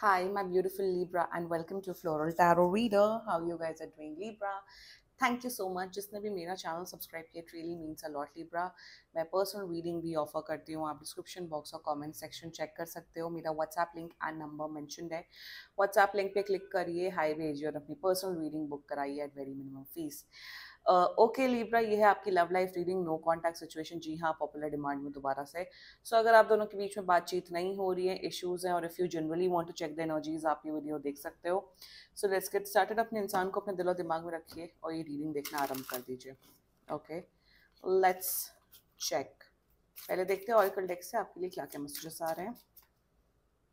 hi my beautiful libra and welcome to floral tarot reader how you guys are doing libra thank you so much जिसने भी मेरा channel subscribe किया it really means a lot Libra मैं personal reading भी offer करती हूँ आप description box और कमेंट सेक्शन चेक कर सकते हो मेरा WhatsApp link and number mentioned है व्हाट्सएप लिंक पे क्लिक करिए हाई भेजिए और अपनी पर्सनल रीडिंग बुक कराइए at very minimum fees okay Libra ये है आपकी love life reading no contact situation जी हाँ पॉपुलर डिमांड में दोबारा से सो so, अगर आप दोनों के बीच में बातचीत नहीं हो रही है इश्यूज़ हैं और if you generally want to check the energies आप ये वीडियो देख सकते हो सो लेट्स गेट स्टार्टेड अपने इंसान को अपने दिलो दिमाग में रखिए और ये रीडिंग देखना आरम्भ कर दीजिए ओके लेट्स चेक पहले देखते हैं ऑरिकल डेक्स से आपके लिए क्या क्या मैसेजेस आ रहे हैं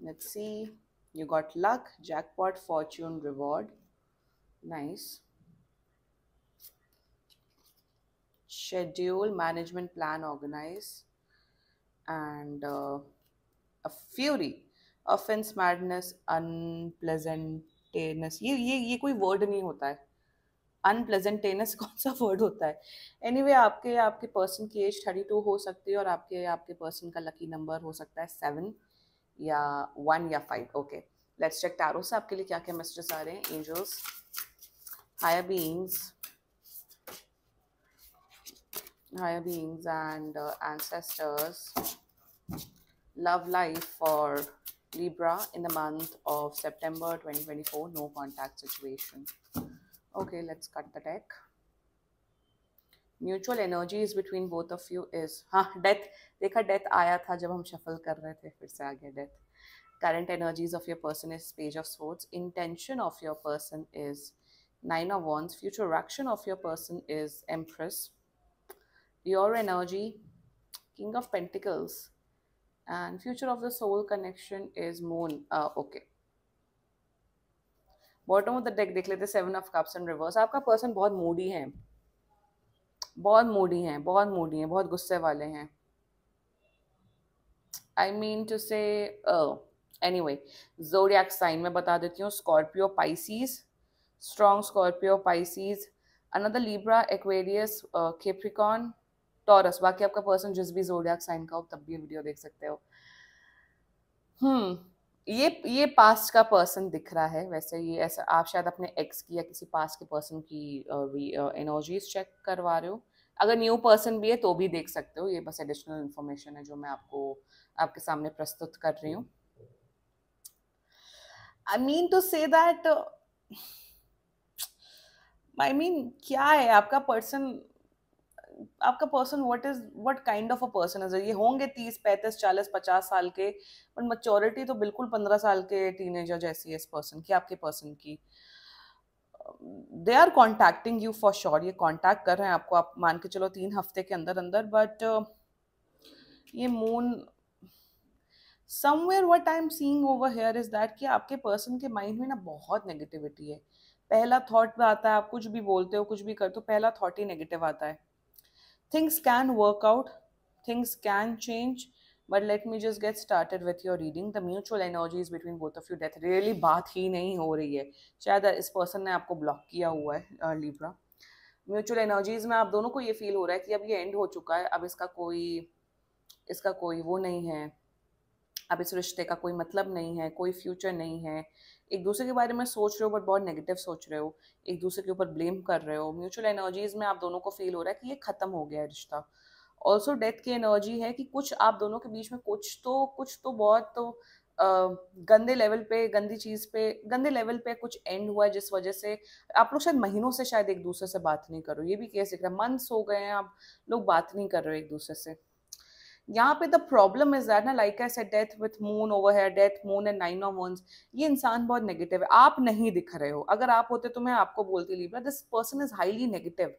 let's see you got luck jack fortune reward nice schedule management plan organize and uh, a fury offense madness unpleasantness ye ye ye koi word nahi hota hai unpleasantness कौन सा वर्ड होता है any anyway, आपके आपके person की as thirty two हो सकती है और आपके आपके पर्सन का लकी नंबर हो सकता है सेवन या वन या five okay let's check tarot से आपके लिए क्या क्या मैसेजेस आ रहे हैं angels higher beings higher beings and uh, ancestors love life for libra in the month of september 2024 no contact situation okay let's cut the deck Mutual energy is between both of you is death. देखा death आया था जब हम shuffle कर रहे थे फिर से आ गया death. current energies of your person is page of swords intention of your person is nine of wands future action of your person is empress your energy, King of Pentacles, and future of the soul connection is Moon. Uh, okay. Bottom of the deck देख लेते seven of cups and reverse आपका person बहुत moody है बहुत Moody हैं बहुत Moody हैं बहुत गुस्से वाले हैं I mean to say anyway zodiac sign में बता देती हूँ Scorpio Pisces strong Scorpio Pisces another Libra Aquarius Capricorn Taurus बाकी आपका पर्सन जिस भी जोडियाक साइन का हो तब भी वीडियो देख सकते हो हम्म ये ये पास्ट का पर्सन दिख रहा है वैसे ये ऐसा आप शायद अपने एक्स की या किसी पास्ट के पर्सन की एनर्जीज चेक करवा रहे हो अगर न्यू पर्सन भी है तो भी देख सकते हो ये बस एडिशनल इन्फॉर्मेशन है जो मैं आपको आपके सामने प्रस्तुत कर रही हूँ I mean to say that I mean क्या है आपका पर्सन आपका person what is what kind of a person is ये होंगे तीस पैंतीस चालीस पचास साल के बट मच्योरिटी तो बिल्कुल पंद्रह साल के टीनेजर जैसी है इस पर्सन की आपके पर्सन की they are contacting you for sure ये कॉन्टैक्ट कर रहे हैं आपको आप मान के चलो तीन हफ्ते के अंदर अंदर बट ये moon somewhere what I am seeing over here is that कि आपके पर्सन के माइंड में ना बहुत नेगेटिविटी है पहला थॉट आता है आप कुछ भी बोलते हो कुछ भी करते हो पहला थॉट ही नेगेटिव आता है things can work out, things can change. But let me just get started with your reading. The mutual energies between both of you death. Really baat hi nahi ho rahi hai shayad is person ne aapko block kiya hua hai uh, libra mutual energies में आप दोनों को ये feel हो रहा है कि अब ये एंड हो चुका है अब इसका कोई इसका कोई वो नहीं है अब इस रिश्ते का कोई मतलब नहीं है कोई फ्यूचर नहीं है एक दूसरे के बारे में सोच रहे हो बट बहुत नेगेटिव सोच रहे हो एक दूसरे के ऊपर ब्लेम कर रहे हो म्यूचुअल एनर्जीज में आप दोनों को फील हो रहा है कि ये खत्म हो गया है रिश्ता ऑल्सो डेथ की एनर्जी है कि कुछ आप दोनों के बीच में कुछ तो कुछ तो बहुत तो गंदे लेवल पे गंदी चीज़ पे गंदे लेवल पे कुछ एंड हुआ है जिस वजह से आप लोग शायद महीनों से शायद एक दूसरे से बात नहीं करो ये भी केस दिख रहा है मंथ्स हो गए हैं आप लोग बात नहीं कर रहे हो एक दूसरे से यहाँ पे द प्रॉब्लम इज दैट ना like I said death with moon over है death moon and nine of wands ये इंसान बहुत नेगेटिव है आप नहीं दिख रहे हो अगर आप होते तो मैं आपको बोलती लीवरा this person is highly negative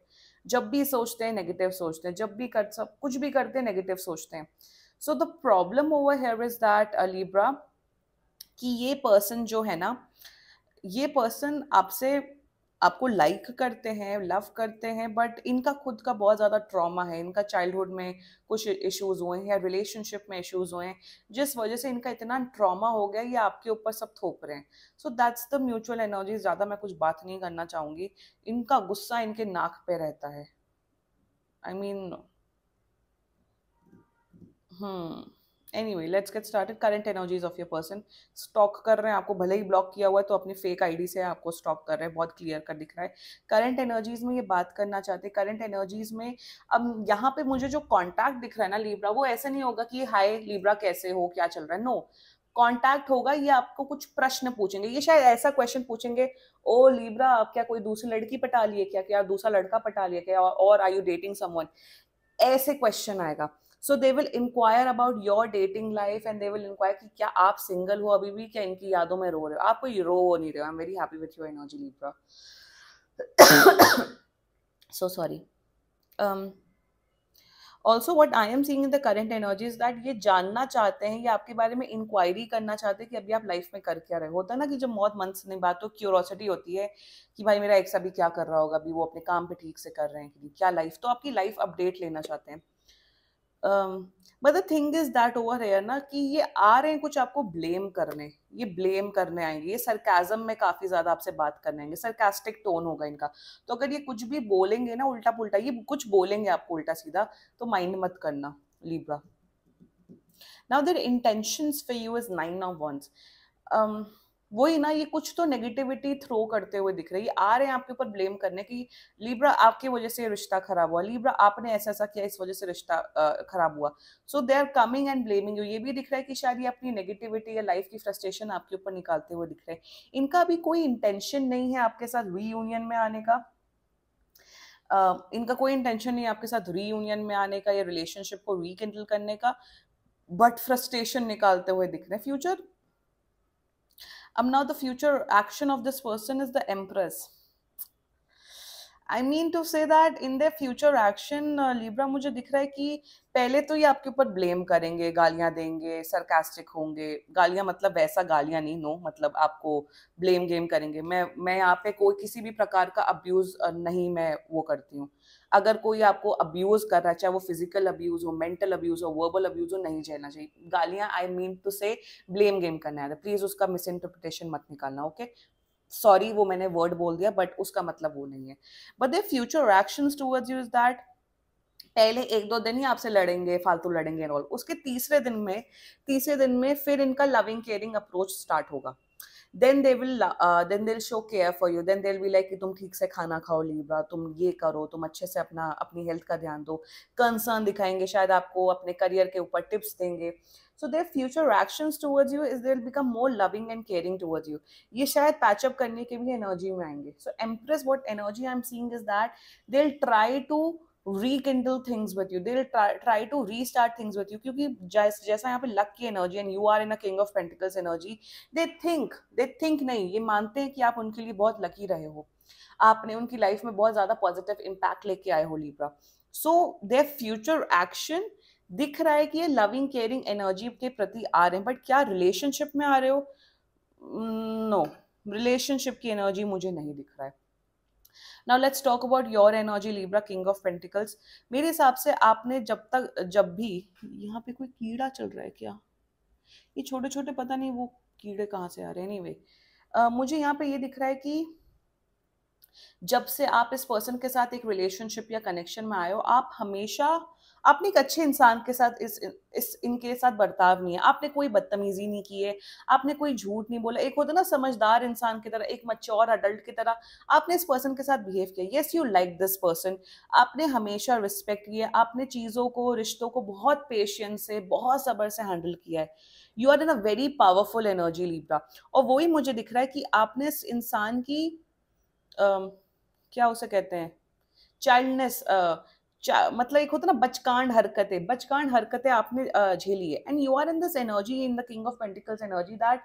जब भी सोचते हैं नेगेटिव सोचते हैं जब भी कर सब कुछ भी करते हैं नेगेटिव सोचते हैं so the problem over here is that अलीब्रा कि ये पर्सन जो है ना ये पर्सन आपसे आपको लाइक करते हैं लव करते हैं बट इनका खुद का बहुत ज़्यादा ट्रॉमा है इनका चाइल्डहुड में कुछ इश्यूज़ हुए हैं या रिलेशनशिप में इश्यूज़ हुए हैं जिस वजह से इनका इतना ट्रॉमा हो गया ये आपके ऊपर सब थोप रहे हैं so that's the mutual energy ज़्यादा मैं कुछ बात नहीं करना चाहूँगी इनका गुस्सा इनके नाक पे रहता है I I mean mean, hmm anyway let's get started current energies of your person stalk कर रहे हैं आपको भले ही ब्लॉक किया हुआ है तो अपने फेक आईडी से आपको स्टॉक कर रहे हैं बहुत क्लियर कर दिख रहा है करंट एनर्जीज में ये बात करना चाहते हैं करंट एनर्जीज में अब यहाँ पे मुझे जो कॉन्टैक्ट दिख रहा है ना लीब्रा वो ऐसा नहीं होगा कि हाई लीब्रा कैसे हो क्या चल रहा है नो कॉन्टैक्ट होगा ये आपको कुछ प्रश्न पूछेंगे ये शायद ऐसा क्वेश्चन पूछेंगे ओ लीब्रा आप क्या कोई दूसरी लड़की पटा लिए क्या क्या दूसरा लड़का पटा लिया क्या और आर यू डेटिंग समवन ऐसे क्वेश्चन आएगा so they will inquire about your dating life and they will inquire कि क्या आप सिंगल हो अभी भी क्या इनकी यादों में रो रहे हो आप कोई रो नहीं रहे हो I am very happy with your energy Libra so sorry also what I am seeing in the current energy is that ये जानना चाहते हैं या आपके बारे में इंक्वायरी करना चाहते हैं कि अभी आप लाइफ में कर क्या रहे होता है ना कि जब मौत मन नहीं बात हो क्यूरोसिटी होती है कि भाई मेरा एक्स अभी क्या कर रहा होगा अभी वो अपने काम पे ठीक से कर रहे हैं कि क्या लाइफ तो आपकी लाइफ अपडेट लेना चाहते हैं मतलब thing is that over here ना कि ये आ रहे हैं कुछ आपको ब्लेम करने ये ब्लेम करने आएंगे ये सरकाजम में काफी ज्यादा आपसे बात करने आएंगे सरकास्टिक टोन होगा इनका तो अगर ये कुछ भी बोलेंगे ना उल्टा पुल्टा ये कुछ बोलेंगे आपको उल्टा सीधा तो माइंड मत करना Libra now their intention for you is nine of wands वही ना ये कुछ तो नेगेटिविटी थ्रो करते हुए दिख रही है आ रहे हैं आपके ऊपर ब्लेम करने की लीब्रा आपकी वजह से रिश्ता खराब हुआ लीब्रा आपने ऐसा ऐसा किया इस वजह से रिश्ता खराब हुआ so they are coming and blaming you ये भी दिख रहा है कि शायद ये अपनी नेगेटिविटी या लाइफ की फ्रस्ट्रेशन आपके ऊपर निकालते हुए दिख रहे हैं इनका अभी कोई इंटेंशन नहीं है आपके साथ री में आने का Uh, इनका कोई इंटेंशन नहीं आपके साथ रीयूनियन में आने का या रिलेशनशिप को रिकिंडल करने का बट फ्रस्ट्रेशन निकालते हुए दिख रहे हैं फ्यूचर अब now the future action of this person is the empress I mean to say that in the future action Libra मुझे दिख रहा है कि पहले तो ये आपके ऊपर ब्लेम करेंगे गालियां देंगे सरकास्टिक होंगे गालियां मतलब वैसा गालियां नहीं नो मतलब आपको ब्लेम गेम करेंगे मैं मैं यहाँ पे कोई किसी भी प्रकार का अब्यूज uh, नहीं मैं वो करती हूँ अगर कोई आपको अब्यूज़ कर रहा है चाहे वो फिजिकल अब्यूज़ हो मेंटल अब्यूज़ हो वर्बल अब्यूज़ हो नहीं झेलना चाहिए गालियाँ I mean to say blame game करना है प्लीज़ उसका मिस इंटरप्रिटेशन मत निकालना ओके सॉरी वो मैंने वर्ड बोल दिया बट उसका मतलब वो नहीं है but they future reaction toward you is that पहले एक दो दिन ही आपसे लड़ेंगे फालतू लड़ेंगे रोल उसके तीसरे दिन में तीसरे दिन में फिर इनका लविंग केयरिंग अप्रोच स्टार्ट होगा then they will then they show care for you then they will like कि तुम ठीक से खाना खाओ लीब्रा तुम ये करो तुम अच्छे से अपना अपनी हेल्थ का ध्यान दो कंसर्न दिखाएंगे शायद आपको अपने करियर के ऊपर टिप्स देंगे so their future actions towards you is their become more loving and caring towards you ये शायद पैचअप करने के भी एनर्जी में आएंगे so empress what energy I am seeing is that they try to rekindle things with you they'll try, try to restart things with क्योंकि जैसा यहाँ पे लक की energy and you are in a king of pentacles energy they think they think नहीं ये मानते हैं कि आप उनके लिए बहुत लकी रहे हो आपने उनकी लाइफ में बहुत ज़्यादा पॉजिटिव इम्पैक्ट लेके आए हो Libra so they future action दिख रहा है कि ये लविंग केयरिंग एनर्जी के प्रति आ रहे हैं बट क्या रिलेशनशिप में आ रहे हो नो mm, रिलेशनशिप की एनर्जी मुझे नहीं दिख रहा है now let's talk about your energy Libra king of pentacles मेरे हिसाब से आपने जब तक जब भी यहाँ पे कोई कीड़ा चल रहा है क्या ये छोटे छोटे पता नहीं वो कीड़े कहाँ से आ रहे हैं anyway, uh, मुझे यहाँ पे ये दिख रहा है कि जब से आप इस पर्सन के साथ एक रिलेशनशिप या कनेक्शन में आए हो आप हमेशा आपने एक अच्छे इंसान के साथ इस इस इनके साथ बर्ताव नहीं है आपने कोई बदतमीजी नहीं की है आपने कोई झूठ नहीं बोला एक होता ना समझदार इंसान की तरह एक मच्योर अडल्ट की तरह आपने इस पर्सन के साथ बिहेव किया yes you like this person आपने हमेशा रिस्पेक्ट किया आपने चीज़ों को रिश्तों को बहुत पेशेंस से बहुत सबर से हैंडल किया है you are in a very powerful energy Libra और वही मुझे दिख रहा है कि आपने इस इंसान की आ, क्या उसे कहते हैं चाइल्डनेस मतलब एक होता ना बचकांड हरकतें बचकांड हरकतें आपने झेली है and you are in this energy in the king of pentacles energy that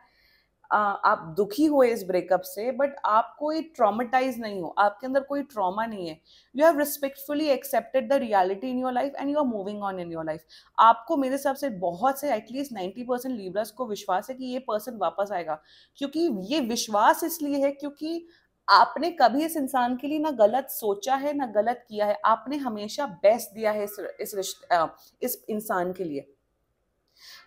आप दुखी हुए इस ब्रेकअप से बट आप कोई ट्रामेटाइज नहीं हो आपके अंदर कोई ट्रॉमा नहीं है you have respectfully accepted the reality in your life and you are moving on in your life आपको मेरे हिसाब से बहुत से एटलीस्ट नाइन्टी परसेंट लीडर्स को विश्वास है कि ये पर्सन वापस आएगा क्योंकि ये विश्वास इसलिए है क्योंकि आपने कभी इस इंसान के लिए ना गलत सोचा है ना गलत किया है आपने हमेशा बेस्ट दिया है इस इस इस इंसान के लिए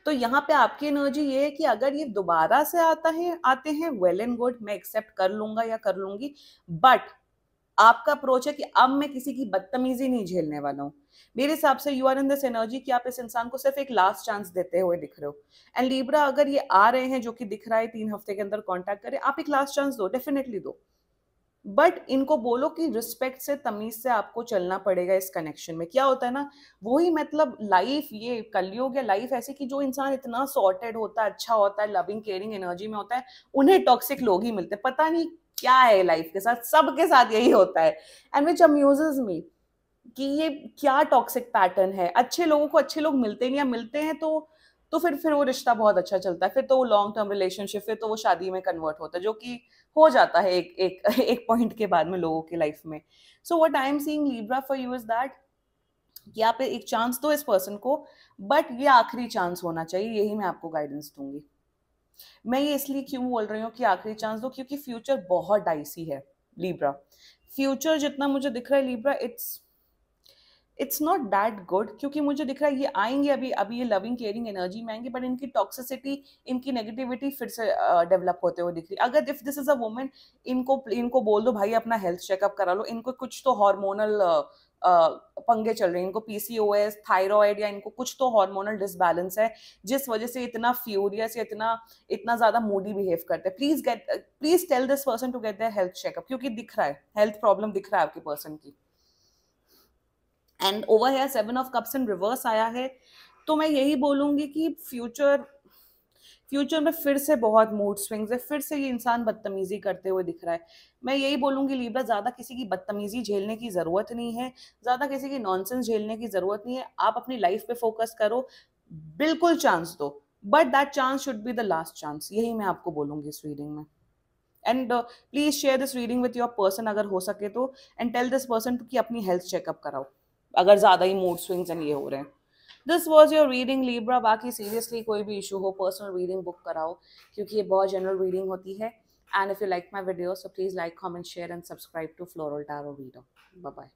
तो यहाँ पे आपकी एनर्जी ये है कि अगर ये दोबारा से आता है आते हैं वेल एंड गुड मैं एक्सेप्ट कर लूंगा या कर लूंगी बट आपका अप्रोच है कि अब मैं किसी की बदतमीजी नहीं झेलने वाला हूँ मेरे हिसाब से you are in this energy कि आप इस इंसान को सिर्फ एक लास्ट चांस देते हुए दिख रहे हो एंड लीब्रा अगर ये आ रहे हैं जो कि दिख रहा है तीन हफ्ते के अंदर कॉन्टैक्ट करें आप एक लास्ट चांस दो डेफिनेटली दो बट इनको बोलो कि रिस्पेक्ट से तमीज से आपको चलना पड़ेगा इस कनेक्शन में क्या होता है ना वही मतलब लाइफ ये कलयुग या लाइफ ऐसे कि जो इंसान इतना सॉर्टेड होता है अच्छा होता है लविंग केयरिंग एनर्जी में होता है उन्हें टॉक्सिक लोग ही मिलते हैं पता नहीं क्या है लाइफ के साथ सबके साथ यही होता है एंड विच अम्यूज मी कि ये क्या टॉक्सिक पैटर्न है अच्छे लोगों को अच्छे लोग मिलते नहीं या मिलते हैं तो तो फिर फिर वो रिश्ता बहुत अच्छा चलता है फिर तो वो लॉन्ग टर्म रिलेशनशिप फिर तो वो शादी में कन्वर्ट होता है जो कि हो जाता है एक एक एक पॉइंट के बाद में लोगों की लाइफ में so what I am seeing Libra for you is that कि आप एक चांस दो तो इस पर्सन को बट ये आखिरी चांस होना चाहिए यही मैं आपको गाइडेंस दूंगी मैं ये इसलिए क्यों बोल रही हूँ कि आखिरी चांस दो क्योंकि फ्यूचर बहुत डाइसी है लीब्रा फ्यूचर जितना मुझे दिख रहा है Libra it's it's not that good क्योंकि मुझे दिख रहा है ये आएंगे अभी अभी ये लविंग केयरिंग एनर्जी में आएंगे बट इनकी टॉक्सिसिटी इनकी नेगेटिविटी फिर से डेवलप uh, होते हुए दिख रही अगर if this is a woman इनको इनको बोल दो भाई अपना हेल्थ चेकअप करा लो इनको कुछ तो हार्मोनल Uh, पंगे चल रहे हैं इनको पीसीओएस थायराइड या इनको कुछ तो हार्मोनल डिसबैलेंस है जिस वजह से इतना फ्यूरियस या इतना इतना ज्यादा मूडी बिहेव करते हैं please get please tell this person to get their health checkup क्योंकि दिख रहा है हेल्थ प्रॉब्लम दिख रहा है आपकी पर्सन की and over here seven of cups in reverse आया है तो मैं यही बोलूंगी कि फ्यूचर फ्यूचर में फिर से बहुत मूड स्विंग्स है फिर से ये इंसान बदतमीजी करते हुए दिख रहा है मैं यही बोलूँगी लीब्रा ज़्यादा किसी की बदतमीजी झेलने की ज़रूरत नहीं है ज़्यादा किसी की नॉनसेंस झेलने की ज़रूरत नहीं है आप अपनी लाइफ पे फोकस करो बिल्कुल चांस दो but that chance should be the last chance यही मैं आपको बोलूँगी इस रीडिंग में and please share this reading with your person अगर हो सके तो एंड टेल दिस पर्सन की अपनी हेल्थ चेकअप कराओ अगर ज़्यादा ही मूड स्विंग्स एंड ये हो रहे हैं this was your reading Libra बाकी सीरियसली कोई भी इशू हो पर्सनल रीडिंग बुक कराओ क्योंकि ये बहुत जनरल रीडिंग होती है and if you like my video so please like comment share and subscribe to Floral Tarot video bye